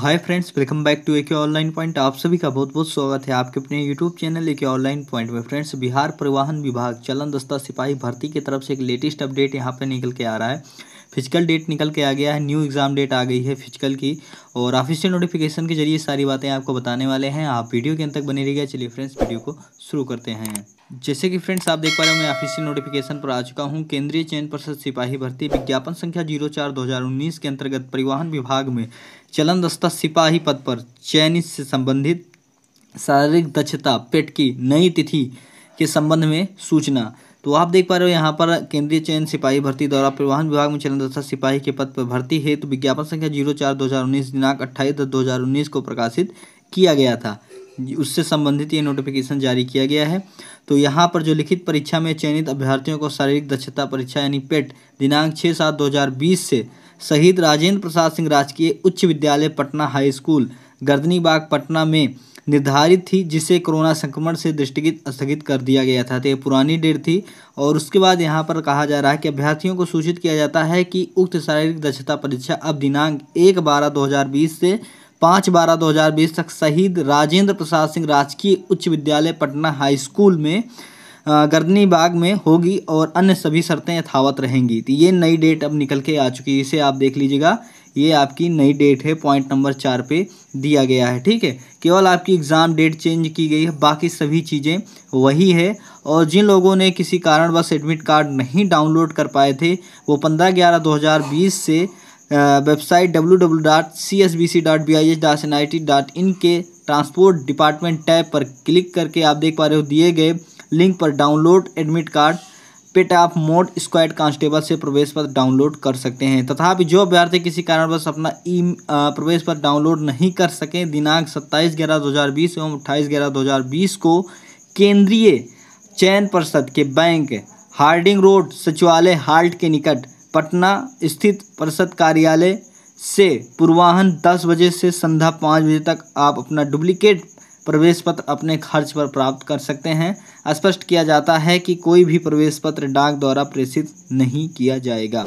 hi friends welcome back to AK online point आप सभी का बहुत बहुत स्वागत है आपके अपने YouTube channel AK online point में फ्रेंड्स बिहार परिवहन विभाग चलन दस्ता सिपाही भर्ती की तरफ से एक लेटेस्ट अपडेट यहां पर निकल के आ रहा है फिजिकल डेट निकल के आ गया है न्यू एग्ज़ाम डेट आ गई है फिजिकल की और ऑफिशियल नोटिफिकेशन के जरिए सारी बातें आपको बताने वाले हैं आप वीडियो के अंत तक बने रहिएगा चलिए फ्रेंड्स वीडियो को शुरू करते हैं जैसे कि फ्रेंड्स आप देख पा रहे हो मैं ऑफिशियल नोटिफिकेशन पर आ चुका हूं केंद्रीय चयन परिषद सिपाही भर्ती विज्ञापन संख्या जीरो चार दो हज़ार उन्नीस के अंतर्गत परिवहन विभाग में चलन दस्ता सिपाही पद पर चयनित से संबंधित शारीरिक दक्षता पेट की नई तिथि के संबंध में सूचना तो आप देख पा रहे हो यहाँ पर केंद्रीय चयन सिपाही भर्ती द्वारा परिवहन विभाग में तथा सिपाही के पद पर भर्ती हेतु तो विज्ञापन संख्या जीरो चार दो हज़ार उन्नीस दिनांक अट्ठाईस दस दो हज़ार उन्नीस को प्रकाशित किया गया था उससे संबंधित ये नोटिफिकेशन जारी किया गया है तो यहाँ पर जो लिखित परीक्षा में चयनित अभ्यर्थियों को शारीरिक दक्षता परीक्षा यानी पेट दिनांक छः सात दो हज़ार बीस से शहीद राजेंद्र प्रसाद सिंह राजकीय उच्च विद्यालय पटना हाई स्कूल गर्दनी बाग पटना में निर्धारित थी जिसे कोरोना संक्रमण से दृष्टिगत स्थगित कर दिया गया था तो ये पुरानी डेट थी और उसके बाद यहाँ पर कहा जा रहा है कि अभ्यर्थियों को सूचित किया जाता है कि उक्त शारीरिक दक्षता परीक्षा अब दिनांक एक बारह दो हज़ार बीस से पाँच बारह दो हज़ार बीस तक शहीद राजेंद्र प्रसाद सिंह राजकीय उच्च विद्यालय पटना हाई स्कूल में गर्दनी बाग में होगी और अन्य सभी शर्तें यथावत रहेंगी तो ये नई डेट अब निकल के आ चुकी है इसे आप देख लीजिएगा ये आपकी नई डेट है पॉइंट नंबर चार पे दिया गया है ठीक है केवल आपकी एग्ज़ाम डेट चेंज की गई है बाकी सभी चीज़ें वही है और जिन लोगों ने किसी कारणवश एडमिट कार्ड नहीं डाउनलोड कर पाए थे वो पंद्रह ग्यारह दो हज़ार बीस से website W W dot C S B C B I S dot N I T dot in के ट्रांसपोर्ट डिपार्टमेंट टैब पर क्लिक करके आप देख पा रहे हो दिए गए लिंक पर डाउनलोड एडमिट कार्ड पेट आप मोड स्क्वाड कांस्टेबल से प्रवेश पत्र डाउनलोड कर सकते हैं तथापि जो अभ्यर्थी किसी कारणवश अपना ई e-, प्रवेश पत्र डाउनलोड नहीं कर सकें दिनांक 27 ग्यारह 2020 एवं 28 ग्यारह 2020 को केंद्रीय चयन परिषद के बैंक हार्डिंग रोड सचिवालय हाल्ट के निकट पटना स्थित परिषद कार्यालय से पूर्वाहन दस बजे से संध्या पाँच बजे तक आप अपना डुप्लीकेट प्रवेश पत्र अपने खर्च पर प्राप्त कर सकते हैं स्पष्ट किया जाता है कि कोई भी प्रवेश पत्र डाक द्वारा प्रेषित नहीं किया जाएगा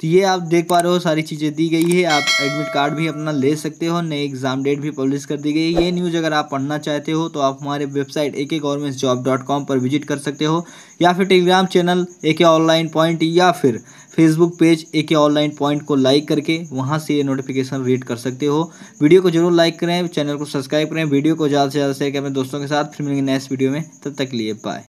तो ये आप देख पा रहे हो सारी चीज़ें दी गई है आप एडमिट कार्ड भी अपना ले सकते हो नए एग्ज़ाम डेट भी पब्लिश कर दी गई है ये न्यूज़ अगर आप पढ़ना चाहते हो तो आप हमारे website A K government job dot com पर विजिट कर सकते हो या फिर टेलीग्राम चैनल ए के ऑनलाइन पॉइंट या फिर फेसबुक पेज ए के ऑनलाइन पॉइंट को लाइक करके वहाँ से ये नोटिफिकेशन रीड कर सकते हो वीडियो को जरूर लाइक करें चैनल को सब्सक्राइब करें वीडियो को ज़्यादा से ज़्यादा शेयर करें दोस्तों के साथ फिर मिलेंगे नेक्स्ट वीडियो में तब तक लिए बाय